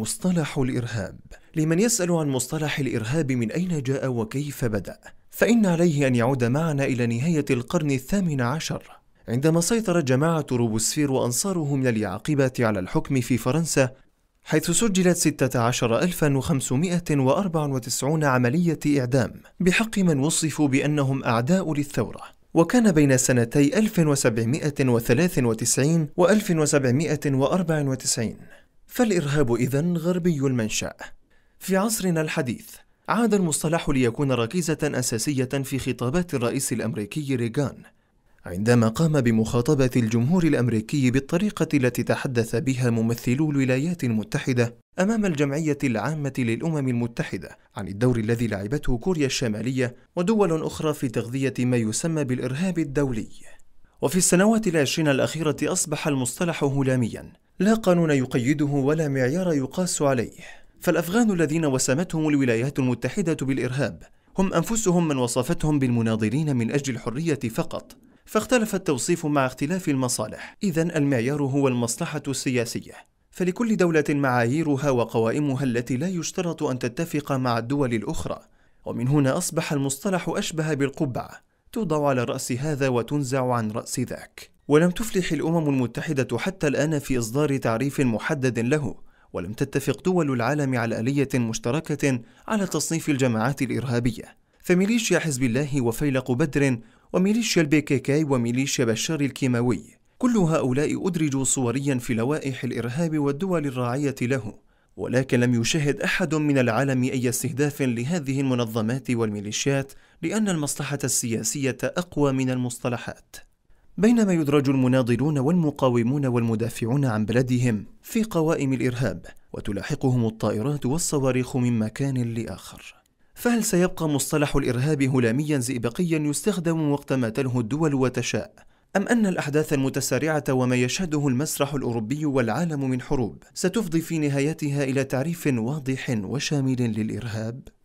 مصطلح الإرهاب لمن يسأل عن مصطلح الإرهاب من أين جاء وكيف بدأ فإن عليه أن يعود معنا إلى نهاية القرن الثامن عشر عندما سيطرت جماعة روبوسفير وأنصاره من اليعقبات على الحكم في فرنسا حيث سجلت 16594 عملية إعدام بحق من وصفوا بأنهم أعداء للثورة وكان بين سنتي 1793 و 1794 فالإرهاب إذا غربي المنشأ. في عصرنا الحديث، عاد المصطلح ليكون ركيزة أساسية في خطابات الرئيس الأمريكي ريغان، عندما قام بمخاطبة الجمهور الأمريكي بالطريقة التي تحدث بها ممثلو الولايات المتحدة أمام الجمعية العامة للأمم المتحدة عن الدور الذي لعبته كوريا الشمالية ودول أخرى في تغذية ما يسمى بالإرهاب الدولي. وفي السنوات العشرين الأخيرة أصبح المصطلح هلاميا لا قانون يقيده ولا معيار يقاس عليه فالأفغان الذين وسمتهم الولايات المتحدة بالإرهاب هم أنفسهم من وصفتهم بالمناضلين من أجل الحرية فقط فاختلف التوصيف مع اختلاف المصالح إذا المعيار هو المصلحة السياسية فلكل دولة معاييرها وقوائمها التي لا يشترط أن تتفق مع الدول الأخرى ومن هنا أصبح المصطلح أشبه بالقبعة توضع على رأس هذا وتنزع عن رأس ذاك ولم تفلح الأمم المتحدة حتى الآن في إصدار تعريف محدد له ولم تتفق دول العالم على آلية مشتركة على تصنيف الجماعات الإرهابية فميليشيا حزب الله وفيلق بدر وميليشيا البيكيكاي وميليشيا بشار الكيماوي كل هؤلاء أدرجوا صوريا في لوائح الإرهاب والدول الراعية له ولكن لم يشهد أحد من العالم أي استهداف لهذه المنظمات والميليشيات لأن المصلحة السياسية أقوى من المصطلحات بينما يدرج المناضلون والمقاومون والمدافعون عن بلدهم في قوائم الإرهاب وتلاحقهم الطائرات والصواريخ من مكان لآخر فهل سيبقى مصطلح الإرهاب هلاميا زئبقيا يستخدم وقتما تلهو الدول وتشاء أم أن الأحداث المتسارعة وما يشهده المسرح الأوروبي والعالم من حروب ستفضي في نهايتها إلى تعريف واضح وشامل للإرهاب؟